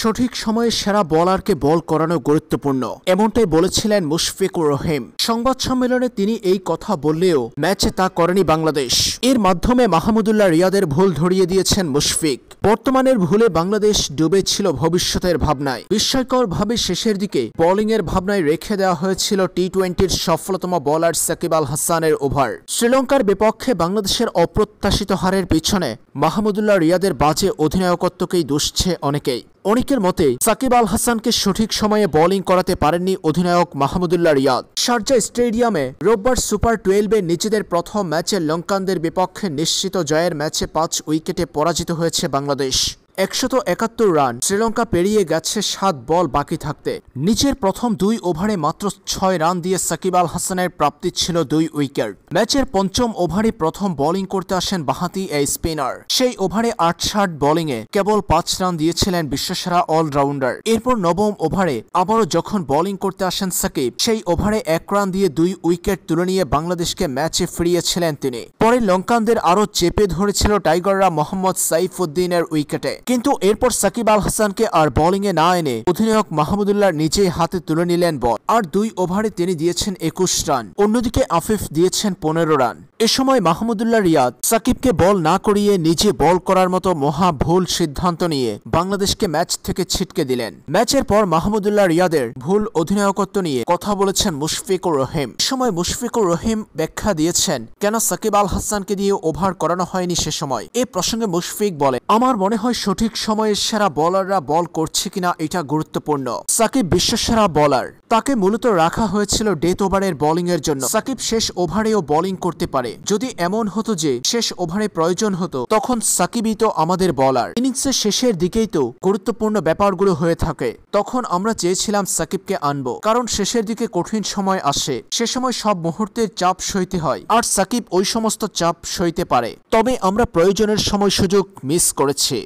সঠিক সময়ে সেরা বলারকে বল করানো গুরুত্বপূর্ণ এমনটাই বলেছিলেন মুশফিকুর রহিম সংবাদ সম্মেলনে তিনি এই কথা বললেও ম্যাচে তা করেনি বাংলাদেশ এর মাধ্যমে মাহমুদুল্লাহ রিয়াদের ভুল ধরিয়ে দিয়েছেন মুশফিক বর্তমানের ভুলে বাংলাদেশ ডুবে ছিল ভবিষ্যতের ভাবনায় বিস্ময়করভাবে শেষের দিকে বোলিংয়ের ভাবনায় রেখে দেওয়া হয়েছিল টি টোয়েন্টির সফলতম বলার সাকিব আল হাসানের ওভার শ্রীলঙ্কার বিপক্ষে বাংলাদেশের অপ্রত্যাশিত হারের পিছনে মাহমুদুল্লাহ রিয়াদের বাজে অধিনায়কত্বকেই দুষছে অনেকেই অনেকের মতে সাকিব আল হাসানকে সঠিক সময়ে বোলিং করাতে পারেননি অধিনায়ক মাহমুদুল্লাহ রিয়াদ শারজা স্টেডিয়ামে রোববার সুপার টুয়েলভে নিজেদের প্রথম ম্যাচে লঙ্কানদের বিপক্ষে নিশ্চিত জয়ের ম্যাচে পাঁচ উইকেটে পরাজিত হয়েছে বাংলাদেশ একশত একাত্তর রান শ্রীলঙ্কা পেরিয়ে গেছে সাত বল বাকি থাকতে নিচের প্রথম দুই ওভারে মাত্র ছয় রান দিয়ে সাকিব আল হাসানের প্রাপ্তি ছিল দুই উইকেট ম্যাচের পঞ্চম ওভারে প্রথম বোলিং করতে আসেন বাহাতি এই স্পিনার সেই ওভারে আট ষাট বোলিংয়ে কেবল পাঁচ রান দিয়েছিলেন বিশ্বসেরা অলরাউন্ডার এরপর নবম ওভারে আবারও যখন বোলিং করতে আসেন সাকিব সেই ওভারে এক রান দিয়ে দুই উইকেট তুলে নিয়ে বাংলাদেশকে ম্যাচে ফিরিয়েছিলেন তিনি পরে লঙ্কানদের আরও চেপে ধরেছিল টাইগাররা মোহাম্মদ সাইফুদ্দিনের উইকেটে কিন্তু এরপর সাকিব আল হাসানকে আর বোলিংয়ে না এনে অধিনায়ক মাহমুদুল্লাহ নিজেই হাতে তুলে নিলেন বল আর দুই ওভারে তিনি দিয়েছেন একুশ রান অন্যদিকে আফিফ দিয়েছেন পনেরো রান এ সময় মাহমুদুল্লাহ রিয়াদ সাকিবকে বল না করিয়ে নিজে বল করার মতো মহা ভুল সিদ্ধান্ত নিয়ে বাংলাদেশকে ম্যাচ থেকে ছিটকে দিলেন ম্যাচের পর মাহমুদুল্লাহ রিয়াদের ভুল অধিনায়কত্ব নিয়ে কথা বলেছেন মুশফিকুর রহিম এ সময় মুশফিকুর রহিম ব্যাখ্যা দিয়েছেন কেন সাকিব আল হাসানকে দিয়ে ওভার করানো হয়নি সে সময় এ প্রসঙ্গে মুশফিক বলে আমার মনে হয় সঠিক সময়ে সেরা বলাররা বল করছে কিনা এটা গুরুত্বপূর্ণ সাকিব বিশ্বসেরা বলার তাকে মূলত রাখা হয়েছিল ডেথ ওভারের বোলিংয়ের জন্য সাকিব শেষ ওভারেও বোলিং করতে পারে যদি এমন হতো যে শেষ ওভারে প্রয়োজন হতো তখন সাকিবই তো আমাদের বলার ইনিংসের শেষের দিকেই তো গুরুত্বপূর্ণ ব্যাপারগুলো হয়ে থাকে তখন আমরা চেয়েছিলাম সাকিবকে আনবো কারণ শেষের দিকে কঠিন সময় আসে সে সময় সব মুহূর্তের চাপ সইতে হয় আর সাকিব ওই সমস্ত চাপ সইতে পারে তবে আমরা প্রয়োজনের সময় সুযোগ মিস করেছি